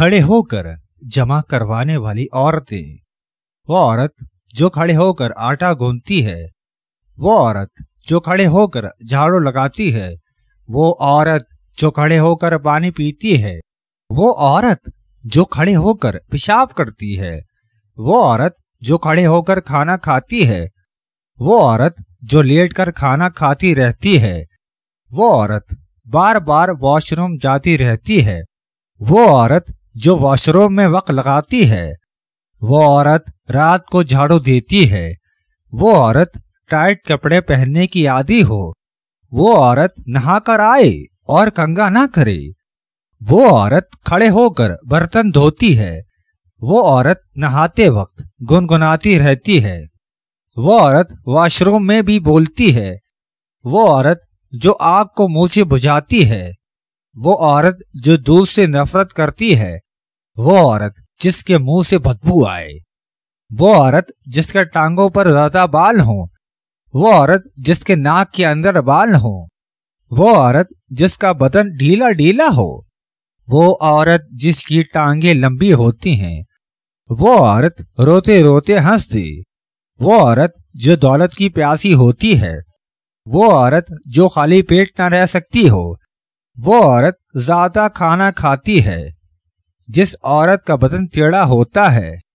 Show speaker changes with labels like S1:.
S1: खड़े होकर जमा करवाने वाली औरतें वो औरत जो खड़े होकर आटा गूंथती है वो औरत जो खड़े होकर झाड़ू लगाती है वो औरत जो खड़े होकर पानी पीती है वो औरत जो खड़े होकर पेशाब करती है वो औरत जो खड़े होकर खाना खाती है वो औरत जो लेट कर खाना खाती रहती है वो औरत बार बार वॉशरूम जाती रहती है वो औरत जो वॉशरूम में वक्त लगाती है वो औरत रात को झाड़ू देती है वो औरत टाइट कपड़े पहनने की आदि हो वो औरत नहाकर आए और कंगा ना करे वो औरत खड़े होकर बर्तन धोती है वो औरत नहाते वक्त गुनगुनाती रहती है वो औरत वॉशरूम में भी बोलती है वो औरत जो आग को मुंह से बुझाती है वो औरत जो दूध से नफरत करती है वो औरत जिसके मुंह से बदबू आए वो औरत जिसके टांगों पर ज्यादा बाल हो वो औरत जिसके नाक के अंदर बाल हो वो औरत जिसका बदन ढीला ढीला हो वो औरत जिसकी टांगे लंबी होती हैं वो औरत रोते रोते हंसती वो औरत जो दौलत की प्यासी होती है वो औरत जो खाली पेट ना रह सकती हो वो औरत ज्यादा खाना खाती है जिस औरत का बदन टेढ़ा होता है